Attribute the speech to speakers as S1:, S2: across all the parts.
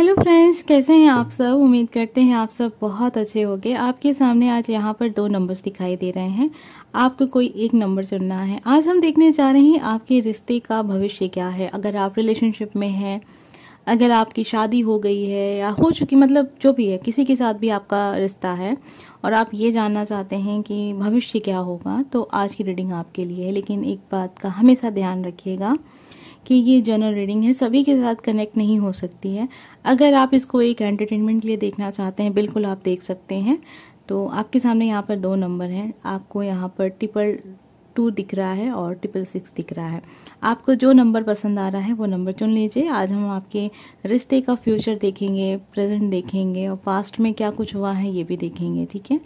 S1: hello friends कैसे हैं आप सब उम्मीद करते हैं आप सब बहुत अच्छे होंगे आपके सामने आज यहाँ पर दो नंबर्स दिखाई दे रहे हैं आपको कोई एक नंबर चुनना है आज हम देखने जा रहे हैं आपके रिश्ते का भविष्य क्या है अगर आप रिलेशनशिप में हैं अगर आपकी शादी हो गई है या हो चुकी मतलब जो भी है किसी के साथ भी आपका रिश्ता है और आप ये जानना चाहते हैं कि भविष्य क्या होगा तो आज की रीडिंग आपके लिए है लेकिन एक बात का हमेशा ध्यान रखिएगा कि ये जनरल रीडिंग है सभी के साथ कनेक्ट नहीं हो सकती है अगर आप इसको एक एंटरटेनमेंट के लिए देखना चाहते हैं बिल्कुल आप देख सकते हैं तो आपके सामने यहाँ पर दो नंबर हैं आपको यहाँ पर ट्रिपल टू दिख रहा है और ट्रिपल सिक्स दिख रहा है आपको जो नंबर पसंद आ रहा है वो नंबर चुन लीजिए आज हम आपके रिश्ते का फ्यूचर देखेंगे प्रेजेंट देखेंगे और पास्ट में क्या कुछ हुआ है ये भी देखेंगे ठीक है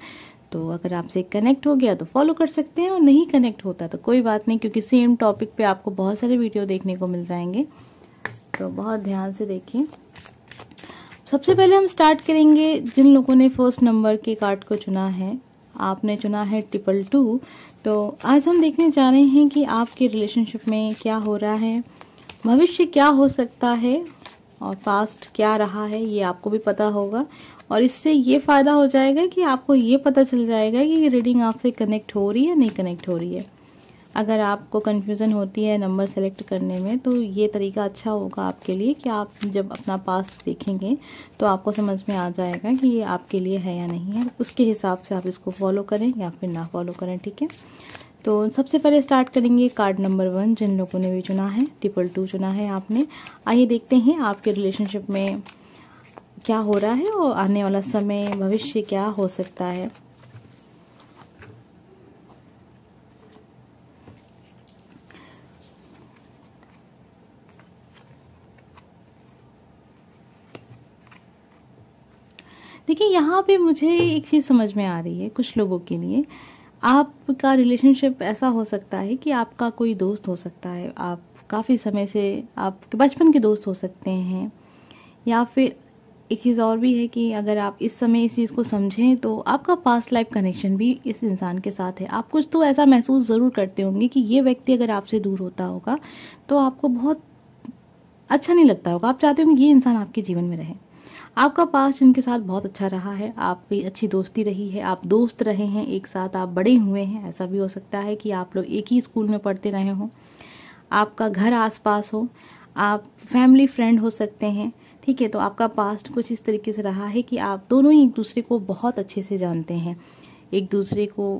S1: तो अगर आपसे कनेक्ट हो गया तो फॉलो कर सकते हैं और नहीं कनेक्ट होता तो कोई बात नहीं क्योंकि सेम टॉपिक पे आपको बहुत सारे वीडियो देखने को मिल जाएंगे तो बहुत ध्यान से देखिए सबसे पहले हम स्टार्ट करेंगे जिन लोगों ने फर्स्ट नंबर के कार्ड को चुना है आपने चुना है ट्रिपल टू तो आज हम देखने जा रहे हैं कि आपके रिलेशनशिप में क्या हो रहा है भविष्य क्या हो सकता है और फास्ट क्या रहा है ये आपको भी पता होगा और इससे ये फ़ायदा हो जाएगा कि आपको ये पता चल जाएगा कि रीडिंग आपसे कनेक्ट हो रही है नहीं कनेक्ट हो रही है अगर आपको कन्फ्यूज़न होती है नंबर सेलेक्ट करने में तो ये तरीका अच्छा होगा आपके लिए कि आप जब अपना पास्ट देखेंगे तो आपको समझ में आ जाएगा कि ये आपके लिए है या नहीं है उसके हिसाब से आप इसको फॉलो करें या फिर ना फॉलो करें ठीक है तो सबसे पहले स्टार्ट करेंगे कार्ड नंबर वन जिन लोगों ने भी चुना है ट्रिपल टू चुना है आपने आइए देखते हैं आपके रिलेशनशिप में क्या हो रहा है और आने वाला समय भविष्य क्या हो सकता है देखिए यहाँ पे मुझे एक चीज़ समझ में आ रही है कुछ लोगों के लिए आपका रिलेशनशिप ऐसा हो सकता है कि आपका कोई दोस्त हो सकता है आप काफ़ी समय से आपके बचपन के दोस्त हो सकते हैं या फिर एक चीज़ और भी है कि अगर आप इस समय इस चीज़ को समझें तो आपका पास्ट लाइफ कनेक्शन भी इस इंसान के साथ है आप कुछ तो ऐसा महसूस ज़रूर करते होंगे कि ये व्यक्ति अगर आपसे दूर होता होगा तो आपको बहुत अच्छा नहीं लगता होगा आप चाहते होंगे ये इंसान आपके जीवन में रहे आपका पास्ट इनके साथ बहुत अच्छा रहा है आपकी अच्छी दोस्ती रही है आप दोस्त रहे हैं एक साथ आप बड़े हुए हैं ऐसा भी हो सकता है कि आप लोग एक ही स्कूल में पढ़ते रहे हों आपका घर आसपास हो आप फैमिली फ्रेंड हो सकते हैं ठीक है तो आपका पास्ट कुछ इस तरीके से रहा है कि आप दोनों ही एक दूसरे को बहुत अच्छे से जानते हैं एक दूसरे को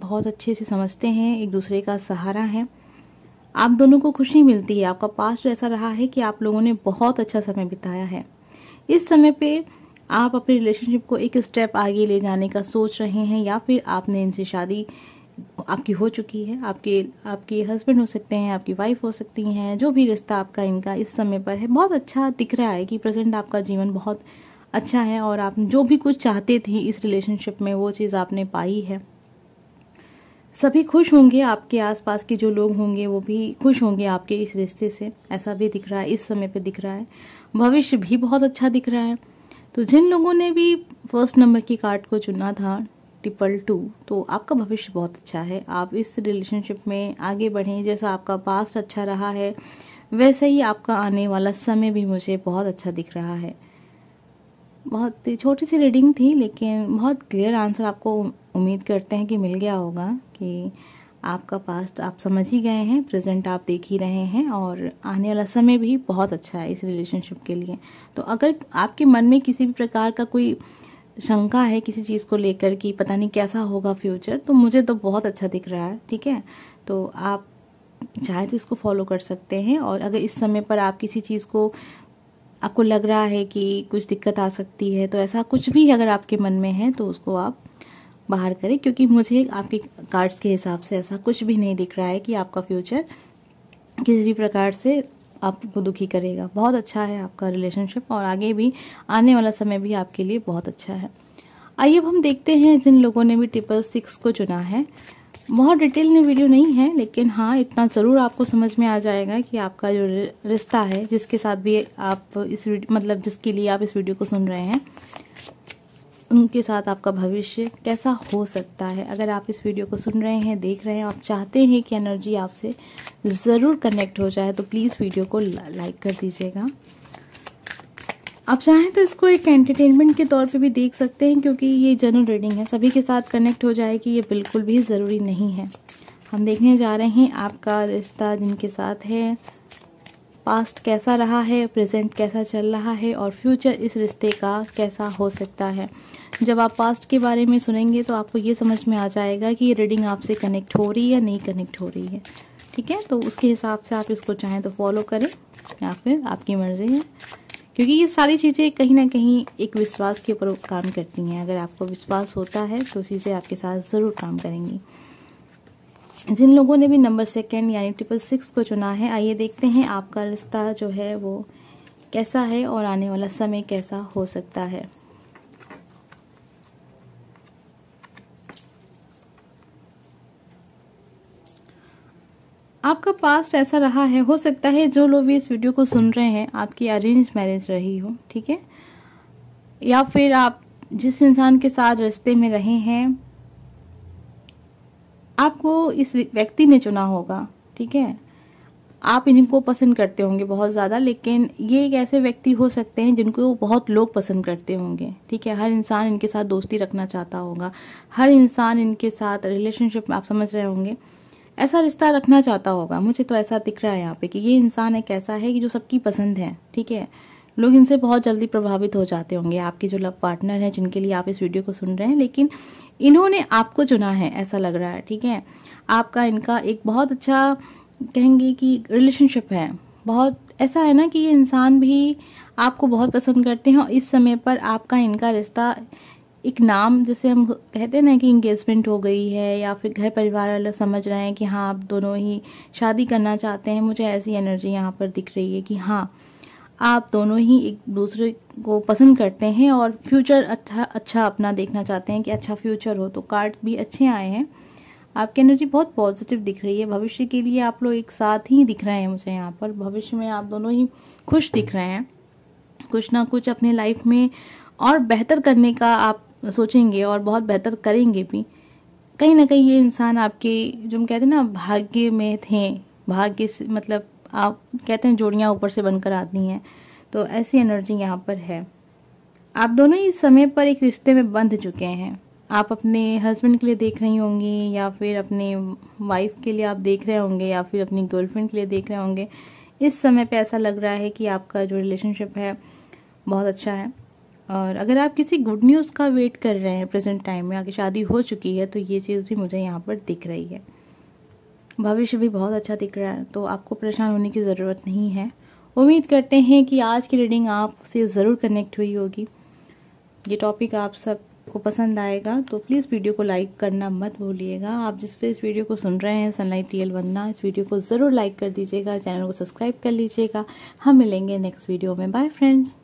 S1: बहुत अच्छे से समझते हैं एक दूसरे का सहारा है आप दोनों को खुशी मिलती है आपका पास्ट ऐसा रहा है कि आप लोगों ने बहुत अच्छा समय बिताया है इस समय पे आप अपने रिलेशनशिप को एक स्टेप आगे ले जाने का सोच रहे हैं या फिर आपने इनसे शादी आपकी हो चुकी है आपके आपके हस्बैंड हो सकते हैं आपकी वाइफ हो सकती हैं जो भी रिश्ता आपका इनका इस समय पर है बहुत अच्छा दिख रहा है कि प्रेजेंट आपका जीवन बहुत अच्छा है और आप जो भी कुछ चाहते थे इस रिलेशनशिप में वो चीज़ आपने पाई है सभी खुश होंगे आपके आसपास के जो लोग होंगे वो भी खुश होंगे आपके इस रिश्ते से ऐसा भी दिख रहा है इस समय पे दिख रहा है भविष्य भी बहुत अच्छा दिख रहा है तो जिन लोगों ने भी फर्स्ट नंबर की कार्ड को चुना था ट्रिपल टू तो आपका भविष्य बहुत अच्छा है आप इस रिलेशनशिप में आगे बढ़ें जैसा आपका पास्ट अच्छा रहा है वैसे ही आपका आने वाला समय भी मुझे बहुत अच्छा दिख रहा है बहुत छोटी सी रीडिंग थी लेकिन बहुत क्लियर आंसर आपको उम्मीद करते हैं कि मिल गया होगा कि आपका पास्ट आप समझ ही गए हैं प्रेजेंट आप देख ही रहे हैं और आने वाला समय भी बहुत अच्छा है इस रिलेशनशिप के लिए तो अगर आपके मन में किसी भी प्रकार का कोई शंका है किसी चीज़ को लेकर कि पता नहीं कैसा होगा फ्यूचर तो मुझे तो बहुत अच्छा दिख रहा है ठीक है तो आप चाहे तो इसको फॉलो कर सकते हैं और अगर इस समय पर आप किसी चीज़ को आपको लग रहा है कि कुछ दिक्कत आ सकती है तो ऐसा कुछ भी अगर आपके मन में है तो उसको आप बाहर करें क्योंकि मुझे आपके कार्ड्स के हिसाब से ऐसा कुछ भी नहीं दिख रहा है कि आपका फ्यूचर किसी भी प्रकार से आपको दुखी करेगा बहुत अच्छा है आपका रिलेशनशिप और आगे भी आने वाला समय भी आपके लिए बहुत अच्छा है आइए अब हम देखते हैं जिन लोगों ने भी ट्रिपल सिक्स को चुना है बहुत डिटेल में वीडियो नहीं है लेकिन हाँ इतना ज़रूर आपको समझ में आ जाएगा कि आपका जो रिश्ता है जिसके साथ भी आप इस मतलब जिसके लिए आप इस वीडियो को सुन रहे हैं उनके साथ आपका भविष्य कैसा हो सकता है अगर आप इस वीडियो को सुन रहे हैं देख रहे हैं आप चाहते हैं कि एनर्जी आपसे ज़रूर कनेक्ट हो जाए तो प्लीज़ वीडियो को लाइक कर दीजिएगा आप चाहें तो इसको एक एंटरटेनमेंट के तौर पे भी देख सकते हैं क्योंकि ये जनरल रीडिंग है सभी के साथ कनेक्ट हो जाएगी ये बिल्कुल भी ज़रूरी नहीं है हम देखने जा रहे हैं आपका रिश्ता जिनके साथ है पास्ट कैसा रहा है प्रेजेंट कैसा चल रहा है और फ्यूचर इस रिश्ते का कैसा हो सकता है जब आप पास्ट के बारे में सुनेंगे तो आपको ये समझ में आ जाएगा कि ये रीडिंग आपसे कनेक्ट हो रही है या नहीं कनेक्ट हो रही है ठीक है तो उसके हिसाब से आप इसको चाहें तो फॉलो करें या फिर आपकी मर्ज़ी है क्योंकि ये सारी चीज़ें कहीं ना कहीं एक विश्वास के ऊपर काम करती हैं अगर आपको विश्वास होता है तो उसी से आपके साथ ज़रूर काम करेंगी जिन लोगों ने भी नंबर सेकेंड यानी ट्रिपल सिक्स को चुना है आइए देखते हैं आपका रिश्ता जो है वो कैसा है और आने वाला समय कैसा हो सकता है आपका पास्ट ऐसा रहा है हो सकता है जो लोग भी इस वीडियो को सुन रहे हैं आपकी अरेंज मैरिज रही हो ठीक है या फिर आप जिस इंसान के साथ रिश्ते में रहे हैं आपको इस व्यक्ति ने चुना होगा ठीक है आप इनको पसंद करते होंगे बहुत ज़्यादा लेकिन ये एक ऐसे व्यक्ति हो सकते हैं जिनको बहुत लोग पसंद करते होंगे ठीक है हर इंसान इनके साथ दोस्ती रखना चाहता होगा हर इंसान इनके साथ रिलेशनशिप में आप समझ रहे होंगे ऐसा रिश्ता रखना चाहता होगा मुझे तो ऐसा दिख रहा है यहाँ पे कि ये इंसान एक ऐसा है कि जो सबकी पसंद है ठीक है लोग इनसे बहुत जल्दी प्रभावित हो जाते होंगे आपके जो लव पार्टनर हैं जिनके लिए आप इस वीडियो को सुन रहे हैं लेकिन इन्होंने आपको चुना है ऐसा लग रहा है ठीक है आपका इनका एक बहुत अच्छा कहेंगे कि रिलेशनशिप है बहुत ऐसा है ना कि ये इंसान भी आपको बहुत पसंद करते हैं और इस समय पर आपका इनका रिश्ता एक नाम जैसे हम कहते हैं ना कि इंगेजमेंट हो गई है या फिर घर परिवार वाले समझ रहे हैं कि हाँ आप दोनों ही शादी करना चाहते हैं मुझे ऐसी एनर्जी यहाँ पर दिख रही है कि हाँ आप दोनों ही एक दूसरे को पसंद करते हैं और फ्यूचर अच्छा अच्छा अपना देखना चाहते हैं कि अच्छा फ्यूचर हो तो कार्ड भी अच्छे आए हैं आपकी एनर्जी बहुत पॉजिटिव दिख रही है भविष्य के लिए आप लोग एक साथ ही दिख रहे हैं मुझे यहाँ पर भविष्य में आप दोनों ही खुश दिख रहे हैं कुछ ना कुछ अपने लाइफ में और बेहतर करने का आप सोचेंगे और बहुत बेहतर करेंगे भी कहीं ना कहीं ये इंसान आपके जो हम कहते हैं ना भाग्य में थे भाग्य से मतलब आप कहते हैं जोड़ियाँ ऊपर से बनकर आती हैं तो ऐसी एनर्जी यहाँ पर है आप दोनों ही समय पर एक रिश्ते में बंध चुके हैं आप अपने हस्बैंड के लिए देख रही होंगी या फिर अपने वाइफ के लिए आप देख रहे होंगे या फिर अपनी गर्लफ्रेंड के लिए देख रहे होंगे इस समय पे ऐसा लग रहा है कि आपका जो रिलेशनशिप है बहुत अच्छा है और अगर आप किसी गुड न्यूज़ का वेट कर रहे हैं प्रेजेंट टाइम में आगे शादी हो चुकी है तो ये चीज़ भी मुझे यहाँ पर दिख रही है भविष्य भी बहुत अच्छा दिख रहा है तो आपको परेशान होने की ज़रूरत नहीं है उम्मीद करते हैं कि आज की रीडिंग आपसे ज़रूर कनेक्ट हुई होगी ये टॉपिक आप सबको पसंद आएगा तो प्लीज़ वीडियो को लाइक करना मत भूलिएगा आप जिस पे इस वीडियो को सुन रहे हैं सनलाइट टी एल वंदना इस वीडियो को ज़रूर लाइक कर दीजिएगा चैनल को सब्सक्राइब कर लीजिएगा हम मिलेंगे नेक्स्ट वीडियो में बाय फ्रेंड्स